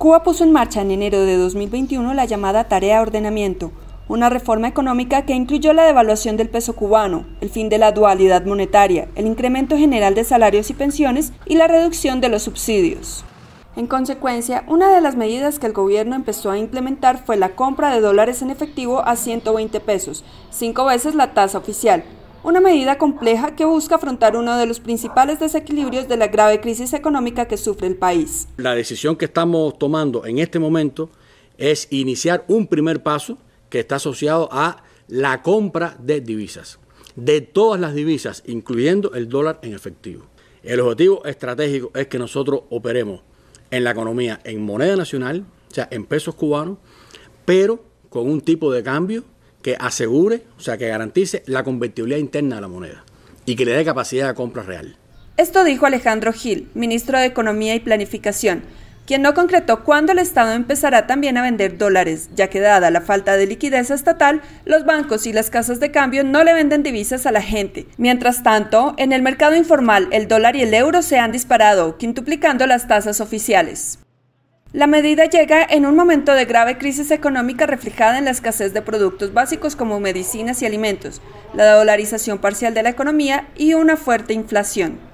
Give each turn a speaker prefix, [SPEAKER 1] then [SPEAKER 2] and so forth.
[SPEAKER 1] Cuba puso en marcha en enero de 2021 la llamada Tarea Ordenamiento, una reforma económica que incluyó la devaluación del peso cubano, el fin de la dualidad monetaria, el incremento general de salarios y pensiones y la reducción de los subsidios. En consecuencia, una de las medidas que el gobierno empezó a implementar fue la compra de dólares en efectivo a 120 pesos, cinco veces la tasa oficial, una medida compleja que busca afrontar uno de los principales desequilibrios de la grave crisis económica que sufre el país.
[SPEAKER 2] La decisión que estamos tomando en este momento es iniciar un primer paso que está asociado a la compra de divisas, de todas las divisas, incluyendo el dólar en efectivo. El objetivo estratégico es que nosotros operemos en la economía en moneda nacional, o sea, en pesos cubanos, pero con un tipo de cambio que asegure, o sea, que garantice la convertibilidad interna de la moneda y que le dé capacidad de compra real.
[SPEAKER 1] Esto dijo Alejandro Gil, ministro de Economía y Planificación, quien no concretó cuándo el Estado empezará también a vender dólares, ya que dada la falta de liquidez estatal, los bancos y las casas de cambio no le venden divisas a la gente. Mientras tanto, en el mercado informal el dólar y el euro se han disparado, quintuplicando las tasas oficiales. La medida llega en un momento de grave crisis económica reflejada en la escasez de productos básicos como medicinas y alimentos, la dolarización parcial de la economía y una fuerte inflación.